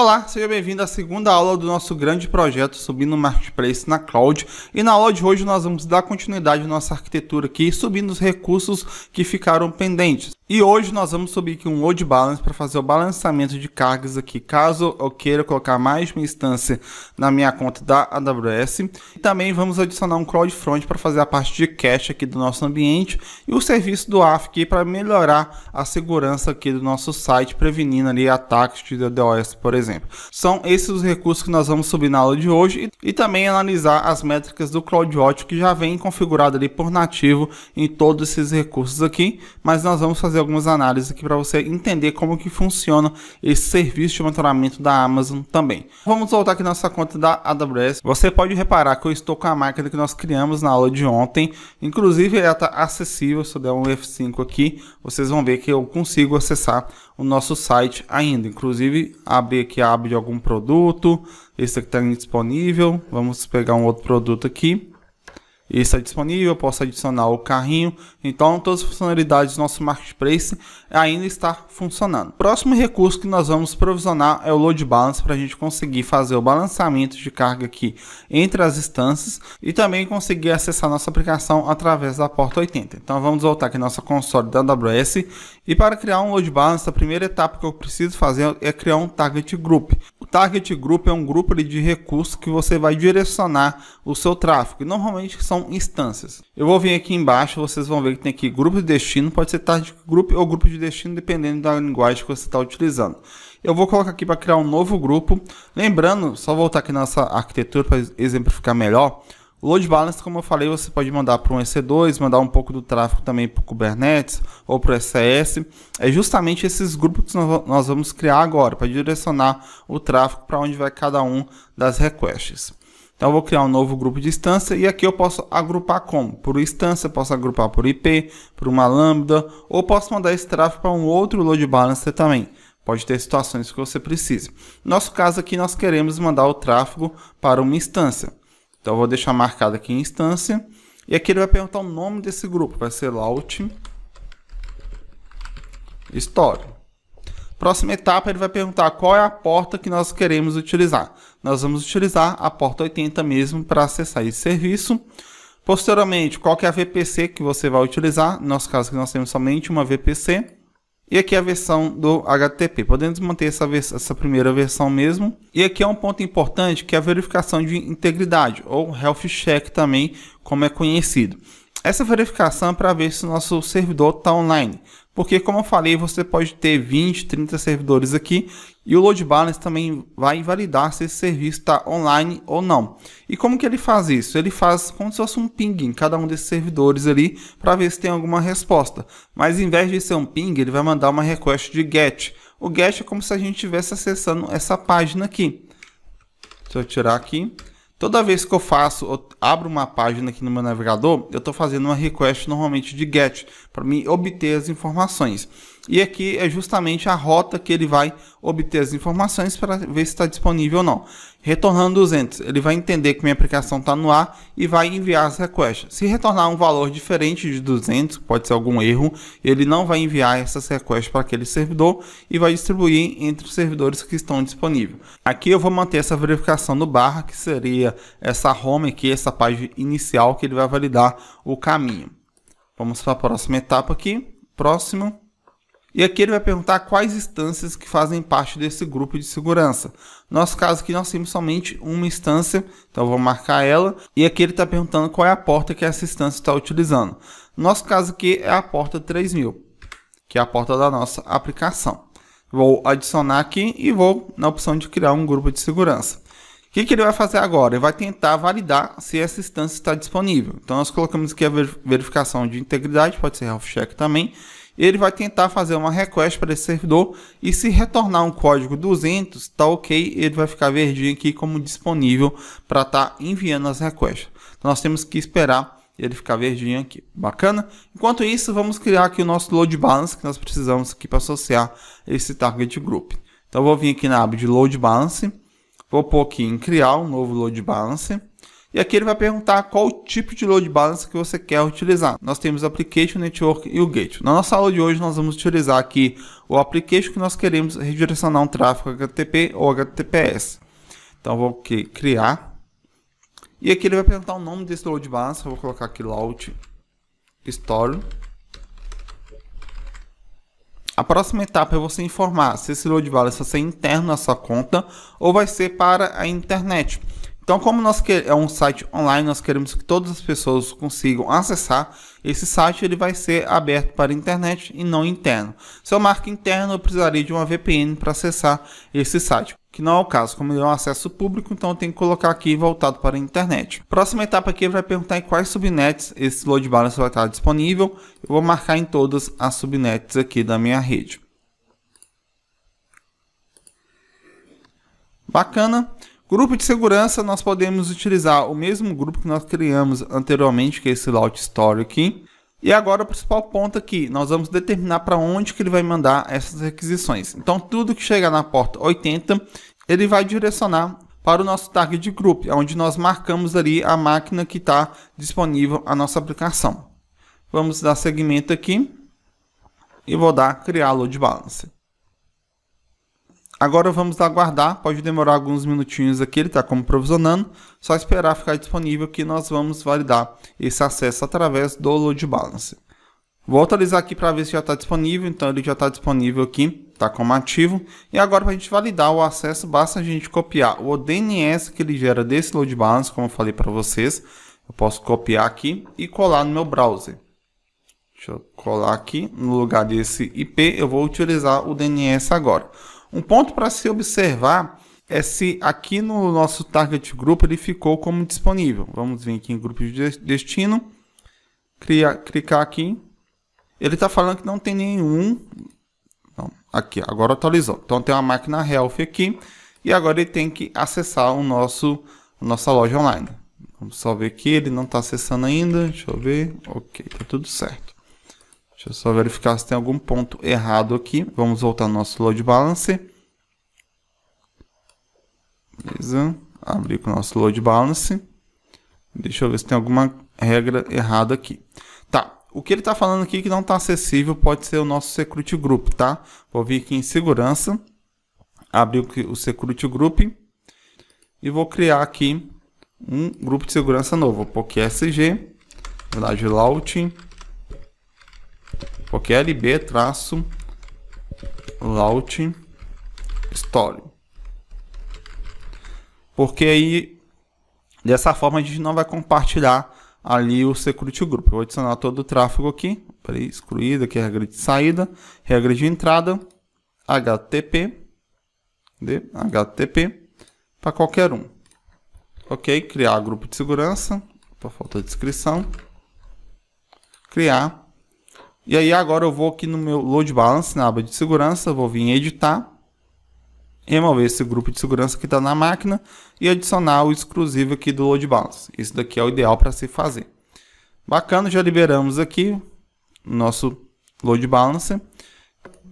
Olá, seja bem-vindo à segunda aula do nosso grande projeto Subindo Marketplace na Cloud. E na aula de hoje nós vamos dar continuidade à nossa arquitetura aqui, subindo os recursos que ficaram pendentes. E hoje nós vamos subir aqui um load balance para fazer o balanceamento de cargas aqui, caso eu queira colocar mais uma instância na minha conta da AWS. E também vamos adicionar um CloudFront para fazer a parte de cache aqui do nosso ambiente e o serviço do AF aqui para melhorar a segurança aqui do nosso site, prevenindo ali ataques de DDoS, por exemplo exemplo. São esses os recursos que nós vamos subir na aula de hoje e, e também analisar as métricas do CloudWatch que já vem configurado ali por nativo em todos esses recursos aqui, mas nós vamos fazer algumas análises aqui para você entender como que funciona esse serviço de monitoramento da Amazon também. Vamos voltar aqui nossa conta da AWS. Você pode reparar que eu estou com a máquina que nós criamos na aula de ontem, inclusive ela está acessível, se eu der um F5 aqui, vocês vão ver que eu consigo acessar o nosso site ainda, inclusive abrir aqui que abre algum produto. Esse aqui está indisponível. Vamos pegar um outro produto aqui está é disponível, posso adicionar o carrinho. Então, todas as funcionalidades do nosso Marketplace ainda está funcionando. Próximo recurso que nós vamos provisionar é o Load Balance para a gente conseguir fazer o balanceamento de carga aqui entre as instâncias e também conseguir acessar nossa aplicação através da porta 80. Então, vamos voltar aqui nossa console da AWS e para criar um Load Balance, a primeira etapa que eu preciso fazer é criar um Target Group. O Target Group é um grupo de recursos que você vai direcionar o seu tráfego. normalmente são são instâncias. Eu vou vir aqui embaixo, vocês vão ver que tem aqui grupo de destino, pode ser target group ou grupo de destino, dependendo da linguagem que você está utilizando. Eu vou colocar aqui para criar um novo grupo. Lembrando, só voltar aqui nessa arquitetura para exemplificar melhor. load balance, como eu falei, você pode mandar para um EC2, mandar um pouco do tráfego também para o Kubernetes ou para o SES. É justamente esses grupos que nós vamos criar agora, para direcionar o tráfego para onde vai cada um das requests. Então eu vou criar um novo grupo de instância e aqui eu posso agrupar como? Por instância, posso agrupar por IP, por uma lambda, ou posso mandar esse tráfego para um outro load balancer também. Pode ter situações que você precise. No nosso caso aqui, nós queremos mandar o tráfego para uma instância. Então eu vou deixar marcado aqui instância. E aqui ele vai perguntar o nome desse grupo. Vai ser Lout store. Próxima etapa, ele vai perguntar qual é a porta que nós queremos utilizar. Nós vamos utilizar a porta 80 mesmo para acessar esse serviço. Posteriormente, qual é a VPC que você vai utilizar? No nosso caso, nós temos somente uma VPC. E aqui a versão do HTTP. Podemos manter essa, essa, primeira versão mesmo. E aqui é um ponto importante que é a verificação de integridade, ou health check também, como é conhecido. Essa verificação é para ver se o nosso servidor está online. Porque, como eu falei, você pode ter 20, 30 servidores aqui e o load balance também vai validar se esse serviço está online ou não. E como que ele faz isso? Ele faz como se fosse um ping em cada um desses servidores ali para ver se tem alguma resposta. Mas em vez de ser um ping, ele vai mandar uma request de GET. O GET é como se a gente estivesse acessando essa página aqui. Deixa eu tirar aqui. Toda vez que eu faço, eu abro uma página aqui no meu navegador, eu estou fazendo uma request normalmente de GET para me obter as informações. E aqui é justamente a rota que ele vai obter as informações para ver se está disponível ou não. Retornando 200, ele vai entender que minha aplicação está no ar e vai enviar as requests. Se retornar um valor diferente de 200, pode ser algum erro, ele não vai enviar essas requests para aquele servidor e vai distribuir entre os servidores que estão disponíveis. Aqui eu vou manter essa verificação no barra, que seria essa home aqui, essa página inicial que ele vai validar o caminho. Vamos para a próxima etapa aqui. Próximo. E aqui ele vai perguntar quais instâncias que fazem parte desse grupo de segurança. Nosso caso aqui nós temos somente uma instância, então vou marcar ela. E aqui ele está perguntando qual é a porta que essa instância está utilizando. Nosso caso aqui é a porta 3000, que é a porta da nossa aplicação. Vou adicionar aqui e vou na opção de criar um grupo de segurança. O que, que, ele vai fazer agora? Ele vai tentar validar se essa instância está disponível. Então, nós colocamos aqui a verificação de integridade, pode ser health check também ele vai tentar fazer uma request para esse servidor e se retornar um código 200, tá ok, ele vai ficar verdinho aqui como disponível para estar tá enviando as requests. Então nós temos que esperar ele ficar verdinho aqui, bacana? Enquanto isso, vamos criar aqui o nosso load balance que nós precisamos aqui para associar esse target group. Então vou vir aqui na aba de load balance, vou pôr aqui em criar um novo load balance e aqui ele vai perguntar qual tipo de load balancer que você quer utilizar. Nós temos o Application Network e o gate. Na nossa aula de hoje nós vamos utilizar aqui o application que nós queremos redirecionar um tráfego HTTP ou HTTPS. Então vou aqui, criar. E aqui ele vai perguntar o nome desse load balancer. Eu vou colocar aqui load store. A próxima etapa é você informar se esse load balancer vai ser interno na sua conta ou vai ser para a internet. Então, como nós é um site online, nós queremos que todas as pessoas consigam acessar. Esse site ele vai ser aberto para a internet e não interno. Se eu marco interno, eu precisaria de uma VPN para acessar esse site que não é o caso, como ele é um acesso público, então eu tenho que colocar aqui voltado para a internet. Próxima etapa aqui vai perguntar em quais subnets esse load balancer vai estar disponível. Eu vou marcar em todas as subnets aqui da minha rede. Bacana. Grupo de segurança, nós podemos utilizar o mesmo grupo que nós criamos anteriormente, que é esse layout story aqui. E agora o principal ponto aqui, nós vamos determinar para onde que ele vai mandar essas requisições. Então tudo que chegar na porta 80, ele vai direcionar para o nosso target group, é onde nós marcamos ali a máquina que está disponível a nossa aplicação. Vamos dar segmento aqui e vou dar criar load balance. Agora vamos aguardar, pode demorar alguns minutinhos aqui, ele está como provisionando, só esperar ficar disponível que nós vamos validar esse acesso através do load balance. Vou atualizar aqui para ver se já está disponível, então ele já está disponível aqui, está como ativo. E agora para a gente validar o acesso, basta a gente copiar o DNS que ele gera desse load balance, como eu falei para vocês. Eu posso copiar aqui e colar no meu browser. Deixa eu colar aqui, no lugar desse IP, eu vou utilizar o DNS agora. Um ponto para se observar é se aqui no nosso target group ele ficou como disponível. Vamos vir aqui em grupo de destino, criar, clicar aqui. Ele está falando que não tem nenhum. Não, aqui, agora atualizou. Então tem uma máquina health aqui e agora ele tem que acessar o nosso nossa loja online. Vamos só ver aqui, ele não está acessando ainda. Deixa eu ver. Ok, tá tudo certo. Deixa eu só verificar se tem algum ponto errado aqui. Vamos voltar no nosso load balance. Beleza. Abrir com o nosso load balance. Deixa eu ver se tem alguma regra errada aqui. Tá. O que ele está falando aqui que não está acessível pode ser o nosso Security Group, tá? Vou vir aqui em segurança. Abrir o Security Group. E vou criar aqui um grupo de segurança novo. PokéSG. Vou dar de launch porque é lb traço laut story. Porque aí, dessa forma, a gente não vai compartilhar ali o security group. vou adicionar todo o tráfego aqui. excluído aqui a regra de saída, regra de entrada, HTTP, de HTTP, para qualquer um. Ok, criar grupo de segurança, por falta de descrição. Criar e aí agora eu vou aqui no meu load balance, na aba de segurança, vou vir em editar, remover esse grupo de segurança que está na máquina e adicionar o exclusivo aqui do load balance. Isso daqui é o ideal para se fazer. Bacana, já liberamos aqui nosso load balancer.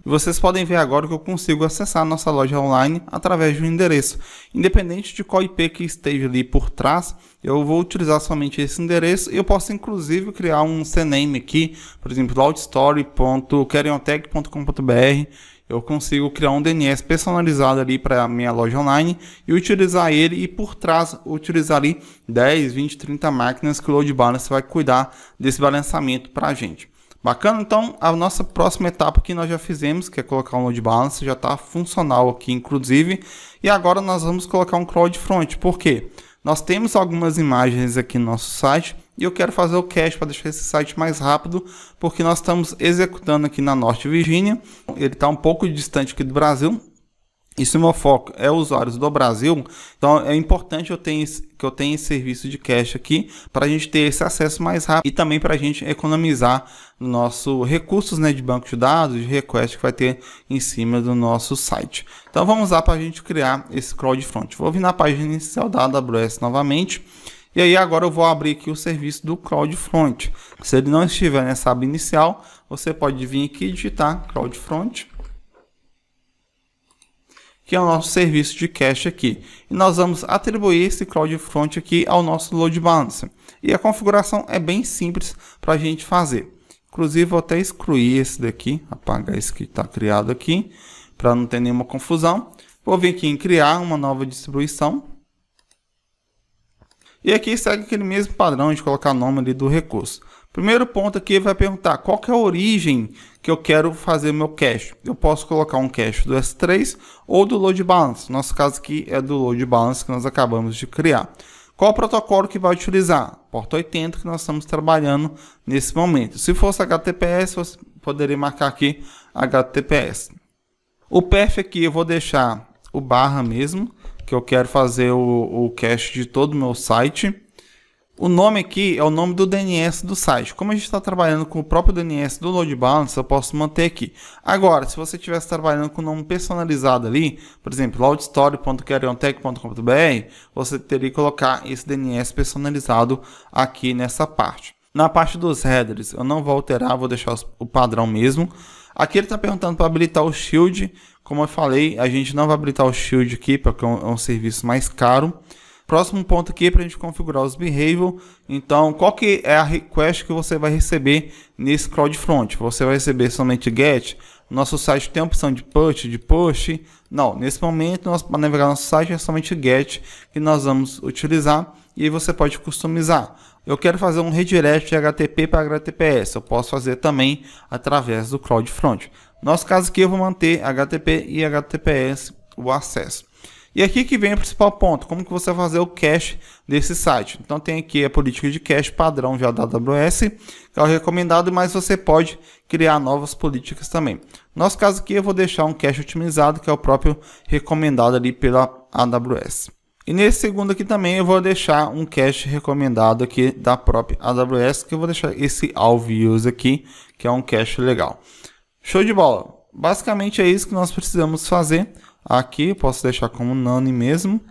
E vocês podem ver agora que eu consigo acessar nossa loja online através de um endereço. Independente de qual IP que esteja ali por trás, eu vou utilizar somente esse endereço e eu posso inclusive criar um CNAME aqui, por exemplo, loudstory.carionTech.com.br eu consigo criar um DNS personalizado ali para a minha loja online e utilizar ele e por trás utilizar ali 10, 20, 30 máquinas que o Load Balance vai cuidar desse balanceamento para a gente. Bacana, então a nossa próxima etapa que nós já fizemos, que é colocar um load balance, já está funcional aqui inclusive. E agora nós vamos colocar um crowd front, por quê? Nós temos algumas imagens aqui no nosso site e eu quero fazer o cache para deixar esse site mais rápido, porque nós estamos executando aqui na Norte Virgínia, ele está um pouco distante aqui do Brasil, isso é meu foco, é usuários do Brasil. Então é importante eu ter, que eu tenha esse serviço de cash aqui para a gente ter esse acesso mais rápido e também para a gente economizar nosso recursos né, de banco de dados, de request que vai ter em cima do nosso site. Então vamos lá para a gente criar esse CloudFront. Vou vir na página inicial da AWS novamente. E aí agora eu vou abrir aqui o serviço do CloudFront. Se ele não estiver nessa aba inicial, você pode vir aqui e digitar CloudFront que é o nosso serviço de cache aqui. E nós vamos atribuir esse CloudFront aqui ao nosso load balancer. E a configuração é bem simples para a gente fazer. Inclusive, vou até excluir esse daqui, apagar esse que está criado aqui, para não ter nenhuma confusão. Vou vir aqui em criar uma nova distribuição. E aqui segue aquele mesmo padrão de colocar o nome ali do recurso. Primeiro ponto aqui vai perguntar qual é a origem que eu quero fazer meu cache. Eu posso colocar um cache do S3 ou do load balance. Nosso caso aqui é do load balance que nós acabamos de criar. Qual protocolo que vai utilizar? Porta 80 que nós estamos trabalhando nesse momento. Se fosse HTTPS, você poderia marcar aqui HTTPS. O path aqui eu vou deixar o barra mesmo, que eu quero fazer o, o cache de todo o meu site. O nome aqui é o nome do DNS do site. Como a gente está trabalhando com o próprio DNS do load balancer, eu posso manter aqui. Agora, se você estivesse trabalhando com um nome personalizado ali, por exemplo, loudstory.carryontech.com.br, você teria que colocar esse DNS personalizado aqui nessa parte. Na parte dos headers, eu não vou alterar, vou deixar o padrão mesmo. Aqui ele está perguntando para habilitar o Shield. Como eu falei, a gente não vai habilitar o Shield aqui, porque é um é serviço mais caro. Próximo ponto aqui é para a gente configurar os behavior. Então, qual que é a request que você vai receber nesse CloudFront? Você vai receber somente GET? Nosso site tem a opção de PUT, de PUSH? Não, nesse momento, nós, para navegar nosso site, é somente GET que nós vamos utilizar. E você pode customizar. Eu quero fazer um redirect de HTTP para HTTPS. Eu posso fazer também através do CloudFront. Nosso caso aqui, eu vou manter HTTP e HTTPS o acesso. E aqui que vem o principal ponto, como que você vai fazer o cache desse site. Então tem aqui a política de cache padrão já da AWS, que é o recomendado, mas você pode criar novas políticas também. No nosso caso aqui eu vou deixar um cache otimizado, que é o próprio recomendado ali pela AWS. E nesse segundo aqui também eu vou deixar um cache recomendado aqui da própria AWS, que eu vou deixar esse all views aqui, que é um cache legal. Show de bola! Basicamente é isso que nós precisamos fazer Aqui posso deixar como none mesmo.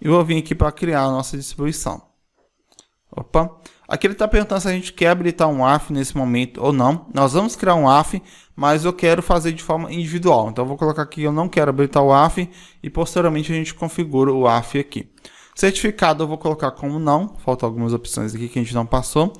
E vou vir aqui para criar a nossa distribuição. Opa. Aqui ele está perguntando se a gente quer habilitar um AF nesse momento ou não. Nós vamos criar um AF, mas eu quero fazer de forma individual. Então eu vou colocar aqui, eu não quero habilitar o AF e posteriormente a gente configura o AF aqui. Certificado eu vou colocar como não, faltam algumas opções aqui que a gente não passou.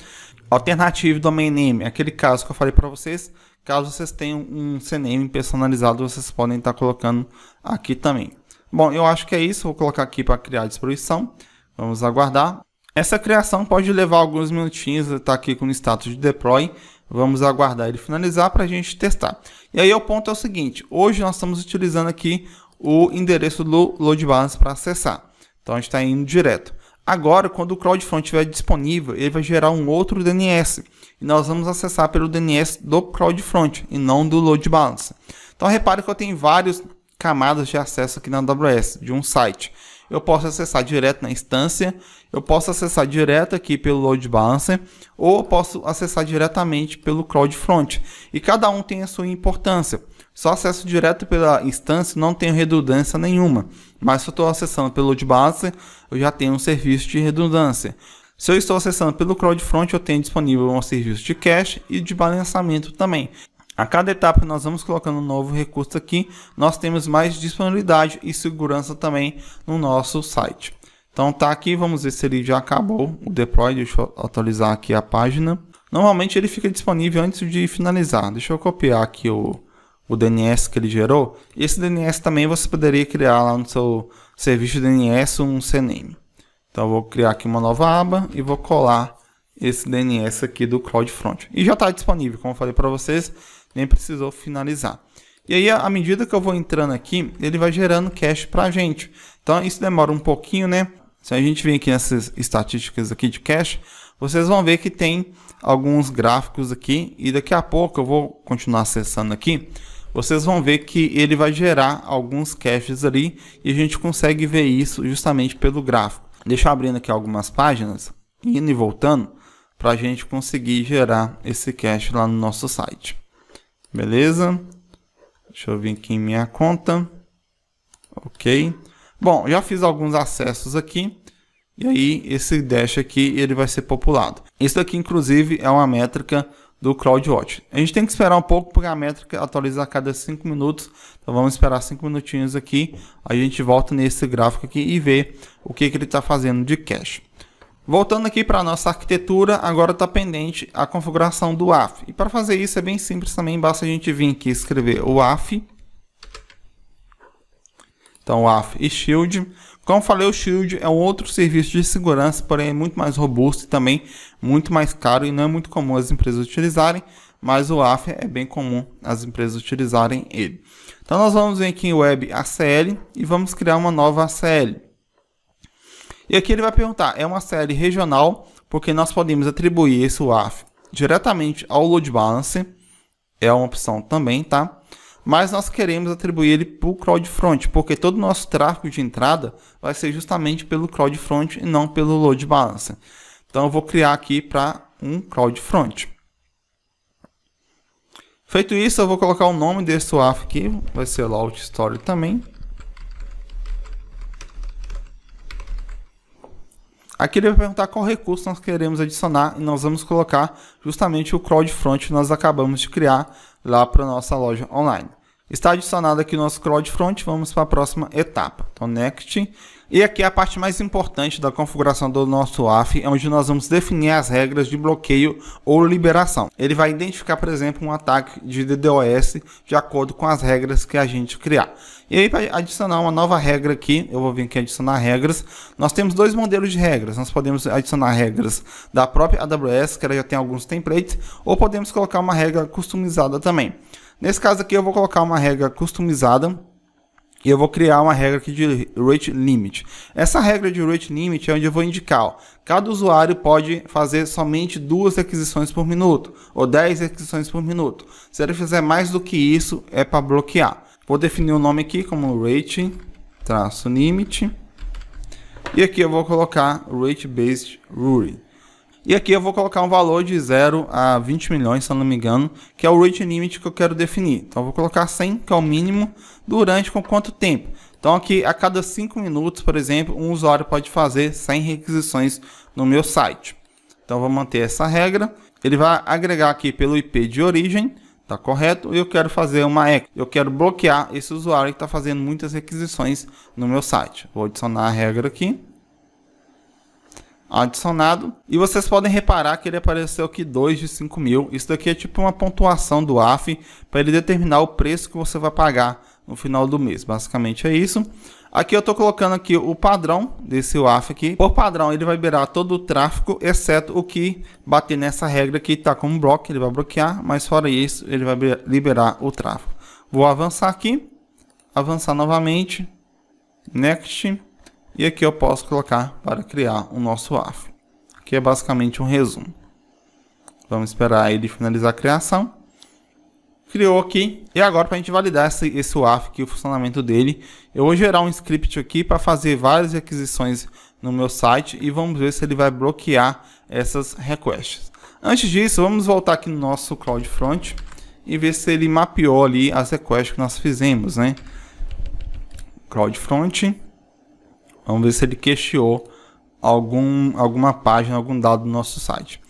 Alternativa domain name, aquele caso que eu falei para vocês, Caso vocês tenham um CNM personalizado, vocês podem estar colocando aqui também. Bom, eu acho que é isso. Vou colocar aqui para criar a distribuição. Vamos aguardar. Essa criação pode levar alguns minutinhos. Está aqui com o status de deploy. Vamos aguardar ele finalizar para a gente testar. E aí o ponto é o seguinte. Hoje nós estamos utilizando aqui o endereço do load balance para acessar. Então a gente está indo direto. Agora, quando o CloudFront estiver disponível, ele vai gerar um outro DNS e nós vamos acessar pelo DNS do CloudFront e não do Load Balancer. Então repare que eu tenho várias camadas de acesso aqui na AWS de um site. Eu posso acessar direto na instância, eu posso acessar direto aqui pelo Load Balancer ou posso acessar diretamente pelo CloudFront. E cada um tem a sua importância. Só acesso direto pela instância não tem redundância nenhuma. Mas se eu estou acessando pelo load balancer, eu já tenho um serviço de redundância. Se eu estou acessando pelo CrowdFront, eu tenho disponível um serviço de cache e de balançamento também. A cada etapa que nós vamos colocando um novo recurso aqui, nós temos mais disponibilidade e segurança também no nosso site. Então tá aqui, vamos ver se ele já acabou o deploy, deixa eu atualizar aqui a página. Normalmente ele fica disponível antes de finalizar, deixa eu copiar aqui o, o DNS que ele gerou. esse DNS também você poderia criar lá no seu serviço DNS um CNAME. Então eu vou criar aqui uma nova aba e vou colar esse DNS aqui do CloudFront. E já está disponível, como eu falei para vocês, nem precisou finalizar. E aí, à medida que eu vou entrando aqui, ele vai gerando cache para a gente. Então, isso demora um pouquinho, né? Se a gente vir aqui nessas estatísticas aqui de cache, vocês vão ver que tem alguns gráficos aqui. E daqui a pouco, eu vou continuar acessando aqui, vocês vão ver que ele vai gerar alguns caches ali. E a gente consegue ver isso justamente pelo gráfico. Deixa eu abrindo aqui algumas páginas, indo e voltando, para a gente conseguir gerar esse cache lá no nosso site. Beleza? Deixa eu vir aqui em minha conta. Ok. Bom, já fiz alguns acessos aqui. E aí, esse dash aqui, ele vai ser populado. Isso aqui, inclusive, é uma métrica do CloudWatch. A gente tem que esperar um pouco porque a métrica atualiza a cada 5 minutos. Então vamos esperar 5 minutinhos aqui. A gente volta nesse gráfico aqui e vê o que, que ele está fazendo de cache. Voltando aqui para a nossa arquitetura, agora está pendente a configuração do AF. E para fazer isso é bem simples também, basta a gente vir aqui escrever o AF então, AF e Shield. Como falei, o Shield é um outro serviço de segurança, porém é muito mais robusto e também muito mais caro e não é muito comum as empresas utilizarem, mas o AF é bem comum as empresas utilizarem ele. Então nós vamos vir aqui em Web ACL e vamos criar uma nova ACL. E aqui ele vai perguntar, é uma ACL regional, porque nós podemos atribuir esse WAF diretamente ao load Balancer é uma opção também, tá? mas nós queremos atribuir ele para o CrowdFront, porque todo o nosso tráfego de entrada vai ser justamente pelo CrowdFront e não pelo Load Balancer. Então eu vou criar aqui para um CrowdFront. Feito isso, eu vou colocar o nome desse WAF aqui, vai ser Load Story também. Aqui ele vai perguntar qual recurso nós queremos adicionar e nós vamos colocar justamente o CrowdFront que nós acabamos de criar lá para a nossa loja online. Está adicionado aqui o nosso CloudFront, vamos para a próxima etapa. Então, Next. E aqui é a parte mais importante da configuração do nosso AF, é onde nós vamos definir as regras de bloqueio ou liberação. Ele vai identificar, por exemplo, um ataque de DDoS de acordo com as regras que a gente criar. E aí, para adicionar uma nova regra aqui, eu vou vir aqui adicionar regras. Nós temos dois modelos de regras. Nós podemos adicionar regras da própria AWS, que ela já tem alguns templates, ou podemos colocar uma regra customizada também. Nesse caso aqui eu vou colocar uma regra customizada e eu vou criar uma regra aqui de rate limit. Essa regra de rate limit é onde eu vou indicar, ó, cada usuário pode fazer somente duas requisições por minuto ou 10 requisições por minuto. Se ele fizer mais do que isso, é para bloquear. Vou definir o um nome aqui como rate traço limit e aqui eu vou colocar rate based rule. E aqui eu vou colocar um valor de 0 a 20 milhões, se eu não me engano, que é o rate limit que eu quero definir. Então eu vou colocar 100, que é o mínimo, durante com quanto tempo. Então aqui a cada 5 minutos, por exemplo, um usuário pode fazer 100 requisições no meu site. Então eu vou manter essa regra. Ele vai agregar aqui pelo IP de origem, tá correto? E eu quero fazer uma eco. Eu quero bloquear esse usuário que está fazendo muitas requisições no meu site. Vou adicionar a regra aqui adicionado. E vocês podem reparar que ele apareceu aqui 2 de 5 mil. Isso daqui é tipo uma pontuação do AF para ele determinar o preço que você vai pagar no final do mês. Basicamente é isso. Aqui eu estou colocando aqui o padrão desse WAF aqui. Por padrão, ele vai liberar todo o tráfego, exceto o que bater nessa regra que está como bloco, ele vai bloquear, mas fora isso, ele vai liberar o tráfego. Vou avançar aqui, avançar novamente, next, e aqui eu posso colocar para criar o nosso AF, que é basicamente um resumo. Vamos esperar ele finalizar a criação. Criou aqui. E agora para a gente validar esse, esse WAF aqui, o funcionamento dele, eu vou gerar um script aqui para fazer várias requisições no meu site e vamos ver se ele vai bloquear essas requests. Antes disso, vamos voltar aqui no nosso CloudFront e ver se ele mapeou ali as requests que nós fizemos, né? CloudFront. Vamos ver se ele questionou algum, alguma página, algum dado do nosso site.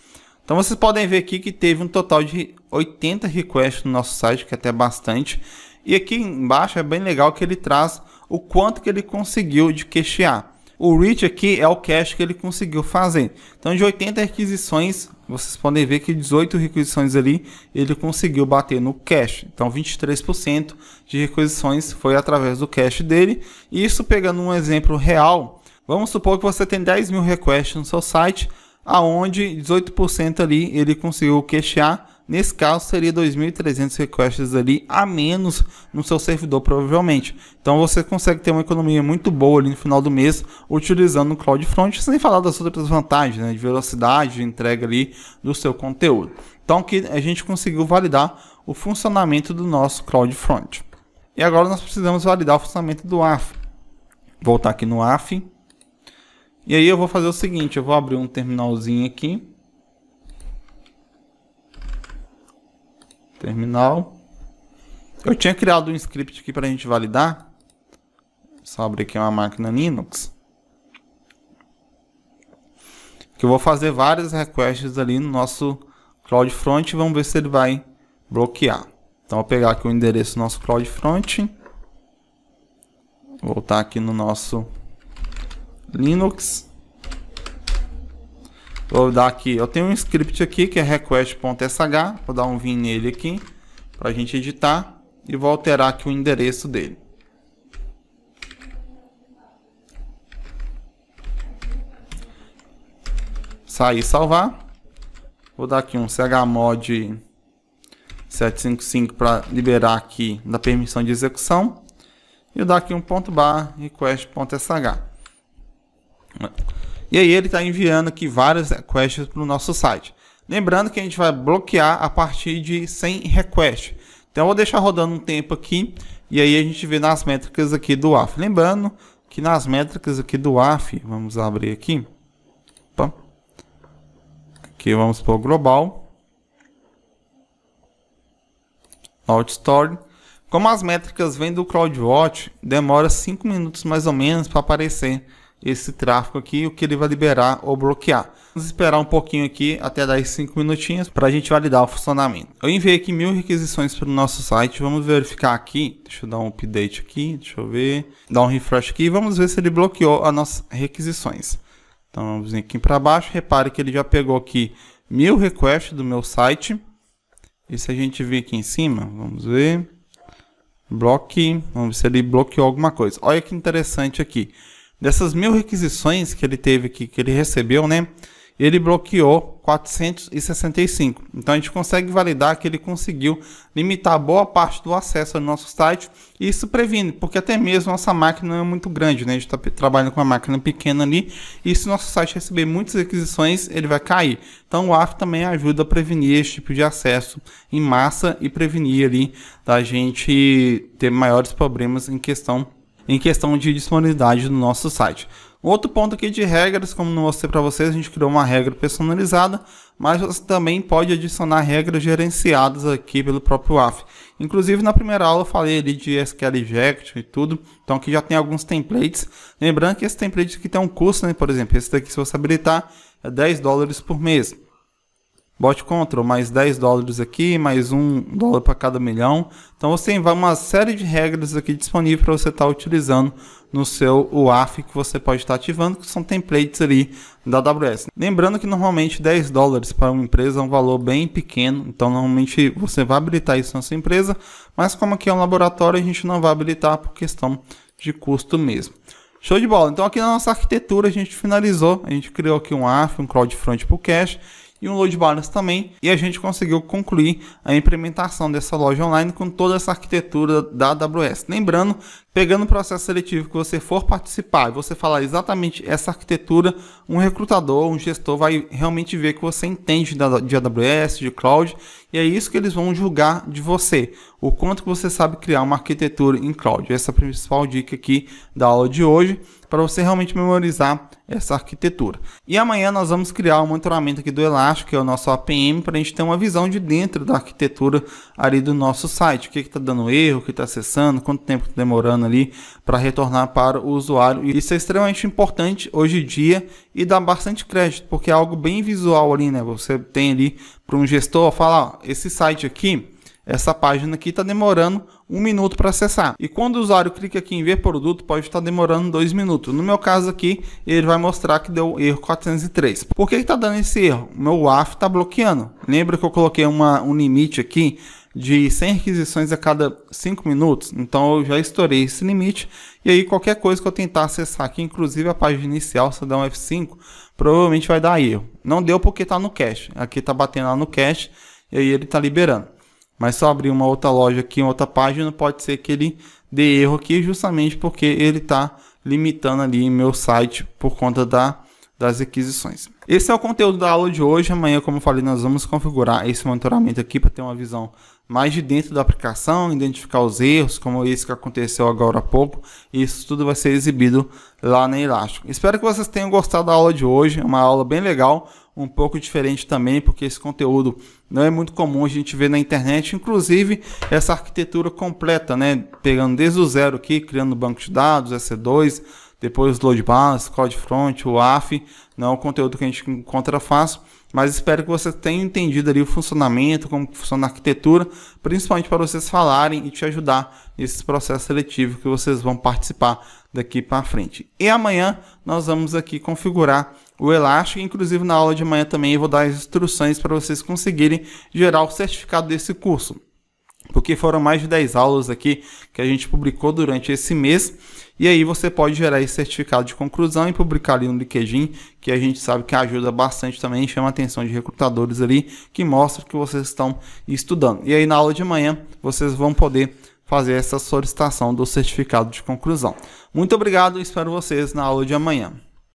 Então vocês podem ver aqui que teve um total de 80 requests no nosso site, que é até bastante. E aqui embaixo é bem legal que ele traz o quanto que ele conseguiu de queixear. O reach aqui é o cash que ele conseguiu fazer. Então, de 80 requisições, vocês podem ver que 18 requisições ali ele conseguiu bater no cash. Então, 23% de requisições foi através do cash dele. isso pegando um exemplo real, vamos supor que você tem 10 mil requests no seu site, aonde 18% ali ele conseguiu cachear Nesse caso, seria 2.300 requests ali a menos no seu servidor, provavelmente. Então, você consegue ter uma economia muito boa ali no final do mês, utilizando o CloudFront, sem falar das outras vantagens, né, de velocidade, de entrega ali do seu conteúdo. Então, aqui a gente conseguiu validar o funcionamento do nosso CloudFront. E agora nós precisamos validar o funcionamento do AF. Voltar aqui no AF. E aí eu vou fazer o seguinte, eu vou abrir um terminalzinho aqui. Terminal. Eu tinha criado um script aqui para a gente validar. Só abrir aqui uma máquina Linux. Que eu vou fazer várias requests ali no nosso CloudFront. e Vamos ver se ele vai bloquear. Então, vou pegar aqui o endereço do nosso CloudFront. Voltar aqui no nosso Linux. Vou dar aqui, eu tenho um script aqui que é request.sh, vou dar um vim nele aqui para a gente editar e vou alterar aqui o endereço dele. Sair e salvar. Vou dar aqui um chmod 755 para liberar aqui da permissão de execução. E eu dar aqui um ponto bar request.sh. E aí ele está enviando aqui várias requests para o nosso site. Lembrando que a gente vai bloquear a partir de 100 requests. Então eu vou deixar rodando um tempo aqui e aí a gente vê nas métricas aqui do AF. Lembrando que nas métricas aqui do AF, vamos abrir aqui. Opa. Aqui vamos para o global. OutStore. Como as métricas vêm do CloudWatch, demora 5 minutos mais ou menos para aparecer esse tráfego aqui, o que ele vai liberar ou bloquear. Vamos esperar um pouquinho aqui, até dar 5 minutinhos, para a gente validar o funcionamento. Eu enviei aqui mil requisições para o nosso site, vamos verificar aqui, deixa eu dar um update aqui, deixa eu ver, dar um refresh aqui, vamos ver se ele bloqueou as nossas requisições. Então vamos vir aqui para baixo, repare que ele já pegou aqui mil requests do meu site, e se a gente vir aqui em cima, vamos ver... Bloque, vamos ver se ele bloqueou alguma coisa. Olha que interessante aqui. Dessas mil requisições que ele teve aqui, que ele recebeu, né? Ele bloqueou 465. Então a gente consegue validar que ele conseguiu limitar boa parte do acesso ao nosso site. E isso previne, porque até mesmo nossa máquina é muito grande, né? A gente está trabalhando com uma máquina pequena ali. E se nosso site receber muitas requisições, ele vai cair. Então o AF também ajuda a prevenir esse tipo de acesso em massa e prevenir ali da gente ter maiores problemas em questão em questão de disponibilidade no nosso site. Outro ponto aqui de regras, como não mostrei para vocês, a gente criou uma regra personalizada, mas você também pode adicionar regras gerenciadas aqui pelo próprio AF. Inclusive na primeira aula eu falei ali de SQL Inject e tudo, então aqui já tem alguns templates. Lembrando que esse template aqui tem um custo, né? por exemplo, esse daqui se você habilitar é 10 dólares por mês. Bot Control, mais 10 dólares aqui, mais 1 dólar para cada milhão. Então você tem assim, uma série de regras aqui disponíveis para você estar tá utilizando no seu UAF que você pode estar tá ativando, que são templates ali da AWS. Lembrando que normalmente 10 dólares para uma empresa é um valor bem pequeno, então normalmente você vai habilitar isso na sua empresa, mas como aqui é um laboratório, a gente não vai habilitar por questão de custo mesmo. Show de bola! Então aqui na nossa arquitetura a gente finalizou, a gente criou aqui um AF, um CloudFront para o Cache, e um load balance também. E a gente conseguiu concluir a implementação dessa loja online com toda essa arquitetura da AWS. Lembrando, pegando o processo seletivo que você for participar e você falar exatamente essa arquitetura, um recrutador, um gestor vai realmente ver que você entende de AWS, de cloud, e é isso que eles vão julgar de você, o quanto que você sabe criar uma arquitetura em cloud. Essa é a principal dica aqui da aula de hoje para você realmente memorizar essa arquitetura. E amanhã nós vamos criar um monitoramento aqui do Elastic, que é o nosso APM, para a gente ter uma visão de dentro da arquitetura ali do nosso site. O que está dando erro, o que está acessando, quanto tempo está demorando ali para retornar para o usuário. E isso é extremamente importante hoje em dia e dá bastante crédito, porque é algo bem visual ali, né? Você tem ali para um gestor falar, esse site aqui, essa página aqui está demorando um minuto para acessar. E quando o usuário clica aqui em ver produto, pode estar demorando dois minutos. No meu caso aqui, ele vai mostrar que deu erro 403. Por que está dando esse erro? O meu WAF está bloqueando. Lembra que eu coloquei uma, um limite aqui de 100 requisições a cada 5 minutos. Então eu já estourei esse limite. E aí qualquer coisa que eu tentar acessar aqui, inclusive a página inicial, se eu der um F5, provavelmente vai dar erro. Não deu porque está no cache. Aqui está batendo lá no cache e aí ele está liberando. Mas se eu abrir uma outra loja aqui, uma outra página, pode ser que ele dê erro aqui, justamente porque ele está limitando ali meu site por conta da, das requisições. Esse é o conteúdo da aula de hoje. Amanhã, como eu falei, nós vamos configurar esse monitoramento aqui para ter uma visão mais de dentro da aplicação, identificar os erros, como esse que aconteceu agora há pouco. Isso tudo vai ser exibido lá na Elástico. Espero que vocês tenham gostado da aula de hoje. É uma aula bem legal um pouco diferente também, porque esse conteúdo não é muito comum a gente ver na internet, inclusive essa arquitetura completa, né? Pegando desde o zero aqui, criando banco de dados, EC2, depois load balance, CloudFront, o AF, não é o conteúdo que a gente encontra fácil, mas espero que você tenha entendido ali o funcionamento, como funciona a arquitetura, principalmente para vocês falarem e te ajudar nesse processo seletivo que vocês vão participar daqui para frente. E amanhã nós vamos aqui configurar o Elastic, inclusive na aula de amanhã também eu vou dar as instruções para vocês conseguirem gerar o certificado desse curso. Porque foram mais de 10 aulas aqui que a gente publicou durante esse mês e aí você pode gerar esse certificado de conclusão e publicar ali no LinkedIn, que a gente sabe que ajuda bastante também, chama a atenção de recrutadores ali, que mostra que vocês estão estudando. E aí na aula de manhã vocês vão poder fazer essa solicitação do certificado de conclusão. Muito obrigado, e espero vocês na aula de amanhã.